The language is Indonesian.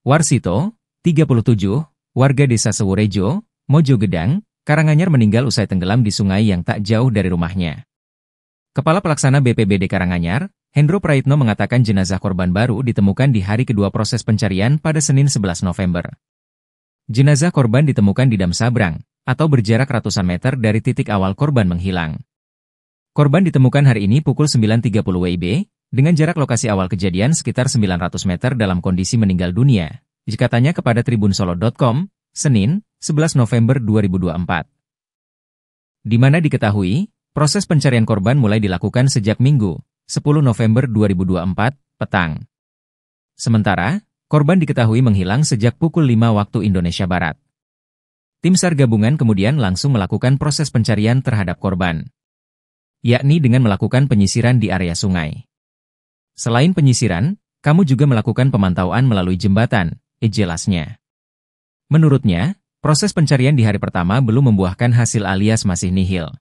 Warsito, 37, warga desa Seworejo, Mojogedang, Karanganyar meninggal usai tenggelam di sungai yang tak jauh dari rumahnya. Kepala Pelaksana BPBD Karanganyar, Hendro Praitno mengatakan jenazah korban baru ditemukan di hari kedua proses pencarian pada Senin 11 November. Jenazah korban ditemukan di Dam Sabrang, atau berjarak ratusan meter dari titik awal korban menghilang. Korban ditemukan hari ini pukul 9.30 WIB, dengan jarak lokasi awal kejadian sekitar 900 meter dalam kondisi meninggal dunia, dikatanya kepada tribunsolo.com, Senin, 11 November 2024. Di mana diketahui, proses pencarian korban mulai dilakukan sejak Minggu, 10 November 2024, petang. Sementara, korban diketahui menghilang sejak pukul 5 waktu Indonesia Barat. Tim SAR gabungan kemudian langsung melakukan proses pencarian terhadap korban, yakni dengan melakukan penyisiran di area sungai. Selain penyisiran, kamu juga melakukan pemantauan melalui jembatan, eh, jelasnya. Menurutnya, proses pencarian di hari pertama belum membuahkan hasil alias masih nihil.